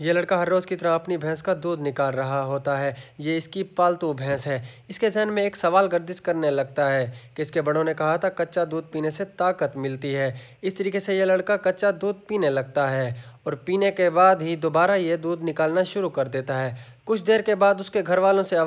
ये लड़का हर रोज़ की तरह अपनी भैंस का दूध निकाल रहा होता है ये इसकी पालतू भैंस है इसके जहन में एक सवाल गर्दिश करने लगता है कि इसके बड़ों ने कहा था कच्चा दूध पीने से ताकत मिलती है इस तरीके से यह लड़का कच्चा दूध पीने लगता है और पीने के बाद ही दोबारा ये दूध निकालना शुरू कर देता है कुछ देर के बाद उसके घर वालों से आवाज़